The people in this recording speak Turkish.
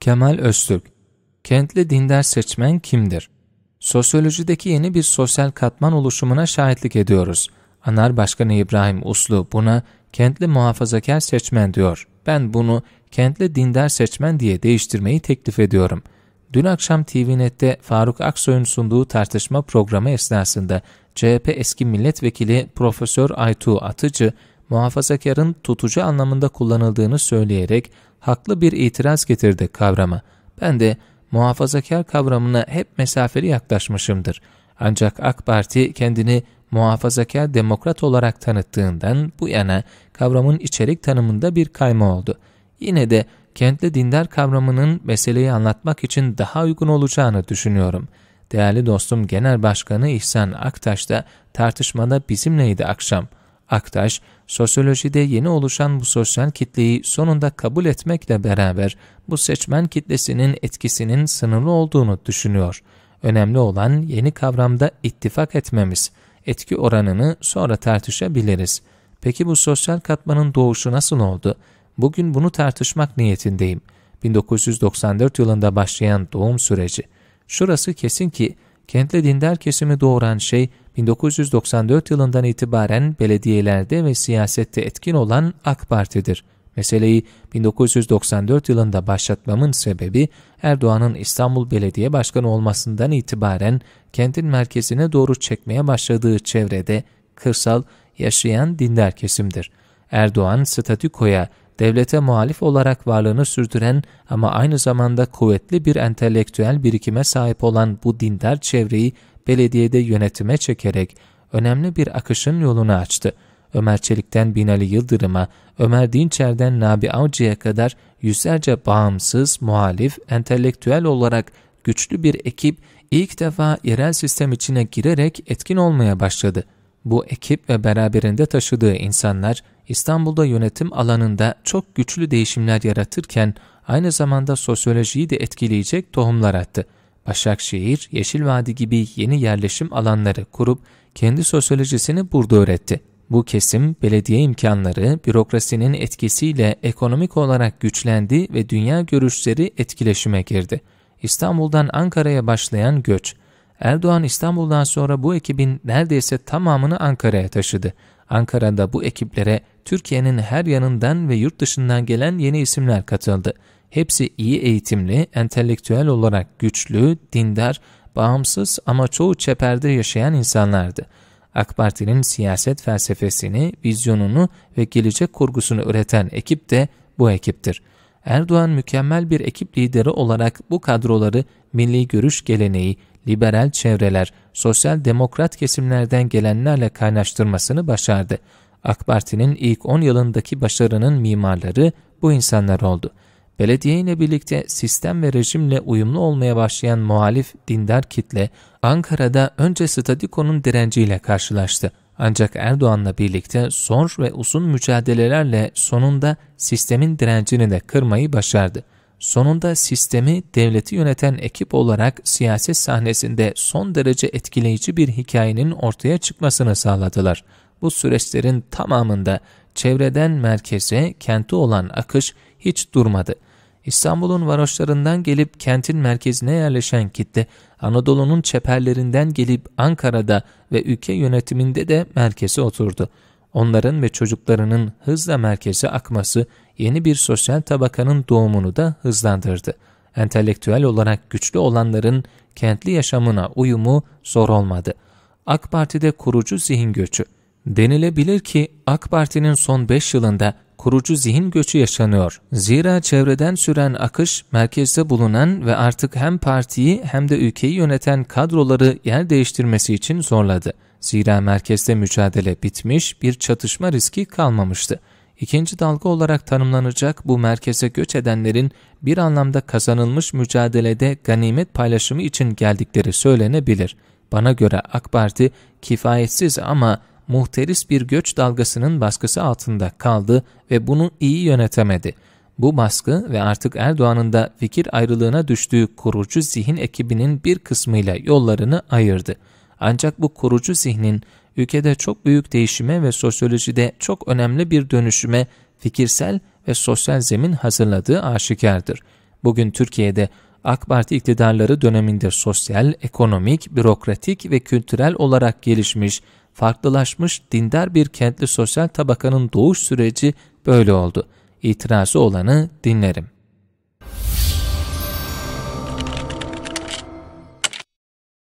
Kemal Öztürk Kentli dindar seçmen kimdir? Sosyolojideki yeni bir sosyal katman oluşumuna şahitlik ediyoruz. Anar Başkanı İbrahim Uslu buna kentli muhafazakar seçmen diyor. Ben bunu kentli dindar seçmen diye değiştirmeyi teklif ediyorum. Dün akşam TVNet'te Faruk Aksoy'un sunduğu tartışma programı esnasında CHP eski milletvekili Profesör Aytu Atıcı muhafazakarın tutucu anlamında kullanıldığını söyleyerek haklı bir itiraz getirdi kavrama. Ben de muhafazakar kavramına hep mesafeli yaklaşmışımdır. Ancak AK Parti kendini muhafazakar demokrat olarak tanıttığından bu yana kavramın içerik tanımında bir kayma oldu. Yine de kentli dindar kavramının meseleyi anlatmak için daha uygun olacağını düşünüyorum. Değerli dostum Genel Başkanı İhsan Aktaş da tartışmada bizimleydi akşam.'' Aktaş, sosyolojide yeni oluşan bu sosyal kitleyi sonunda kabul etmekle beraber bu seçmen kitlesinin etkisinin sınırlı olduğunu düşünüyor. Önemli olan yeni kavramda ittifak etmemiz. Etki oranını sonra tartışabiliriz. Peki bu sosyal katmanın doğuşu nasıl oldu? Bugün bunu tartışmak niyetindeyim. 1994 yılında başlayan doğum süreci. Şurası kesin ki Kentle dindar kesimi doğuran şey 1994 yılından itibaren belediyelerde ve siyasette etkin olan AK Parti'dir. Meseleyi 1994 yılında başlatmamın sebebi Erdoğan'ın İstanbul Belediye Başkanı olmasından itibaren kentin merkezine doğru çekmeye başladığı çevrede kırsal yaşayan dindar kesimdir. Erdoğan statükoya devlete muhalif olarak varlığını sürdüren ama aynı zamanda kuvvetli bir entelektüel birikime sahip olan bu dindar çevreyi belediyede yönetime çekerek önemli bir akışın yolunu açtı. Ömer Çelik'ten Binali Yıldırım'a, Ömer Dinçer'den Nabi Avcı'ya kadar yüzlerce bağımsız, muhalif, entelektüel olarak güçlü bir ekip ilk defa yerel sistem içine girerek etkin olmaya başladı.'' Bu ekip ve beraberinde taşıdığı insanlar İstanbul'da yönetim alanında çok güçlü değişimler yaratırken aynı zamanda sosyolojiyi de etkileyecek tohumlar attı. Başakşehir, Yeşil Vadi gibi yeni yerleşim alanları kurup kendi sosyolojisini burada öğretti. Bu kesim belediye imkanları, bürokrasinin etkisiyle ekonomik olarak güçlendi ve dünya görüşleri etkileşime girdi. İstanbul'dan Ankara'ya başlayan göç, Erdoğan İstanbul'dan sonra bu ekibin neredeyse tamamını Ankara'ya taşıdı. Ankara'da bu ekiplere Türkiye'nin her yanından ve yurt dışından gelen yeni isimler katıldı. Hepsi iyi eğitimli, entelektüel olarak güçlü, dindar, bağımsız ama çoğu çeperde yaşayan insanlardı. AK Parti'nin siyaset felsefesini, vizyonunu ve gelecek kurgusunu üreten ekip de bu ekiptir. Erdoğan mükemmel bir ekip lideri olarak bu kadroları milli görüş geleneği, liberal çevreler, sosyal demokrat kesimlerden gelenlerle kaynaştırmasını başardı. AK Parti'nin ilk 10 yılındaki başarının mimarları bu insanlar oldu. Belediye ile birlikte sistem ve rejimle uyumlu olmaya başlayan muhalif dindar kitle Ankara'da önce Stadiko'nun direnciyle karşılaştı. Ancak Erdoğan'la birlikte zor ve uzun mücadelelerle sonunda sistemin direncini de kırmayı başardı. Sonunda sistemi devleti yöneten ekip olarak siyaset sahnesinde son derece etkileyici bir hikayenin ortaya çıkmasını sağladılar. Bu süreçlerin tamamında çevreden merkeze, kenti olan akış hiç durmadı. İstanbul'un varoşlarından gelip kentin merkezine yerleşen kitle, Anadolu'nun çeperlerinden gelip Ankara'da ve ülke yönetiminde de merkeze oturdu.'' onların ve çocuklarının hızla merkeze akması yeni bir sosyal tabakanın doğumunu da hızlandırdı. Entelektüel olarak güçlü olanların kentli yaşamına uyumu zor olmadı. AK Parti'de kurucu zihin göçü. Denilebilir ki AK Parti'nin son 5 yılında kurucu zihin göçü yaşanıyor. Zira çevreden süren akış merkezde bulunan ve artık hem partiyi hem de ülkeyi yöneten kadroları yer değiştirmesi için zorladı. Zira merkezde mücadele bitmiş, bir çatışma riski kalmamıştı. İkinci dalga olarak tanımlanacak bu merkeze göç edenlerin bir anlamda kazanılmış mücadelede ganimet paylaşımı için geldikleri söylenebilir. Bana göre AK Parti kifayetsiz ama muhteris bir göç dalgasının baskısı altında kaldı ve bunu iyi yönetemedi. Bu baskı ve artık Erdoğan'ın da fikir ayrılığına düştüğü kurucu zihin ekibinin bir kısmıyla yollarını ayırdı. Ancak bu kurucu zihnin ülkede çok büyük değişime ve sosyolojide çok önemli bir dönüşüme fikirsel ve sosyal zemin hazırladığı aşikardır. Bugün Türkiye'de AK Parti iktidarları döneminde sosyal, ekonomik, bürokratik ve kültürel olarak gelişmiş, farklılaşmış dindar bir kentli sosyal tabakanın doğuş süreci böyle oldu. İtirazı olanı dinlerim.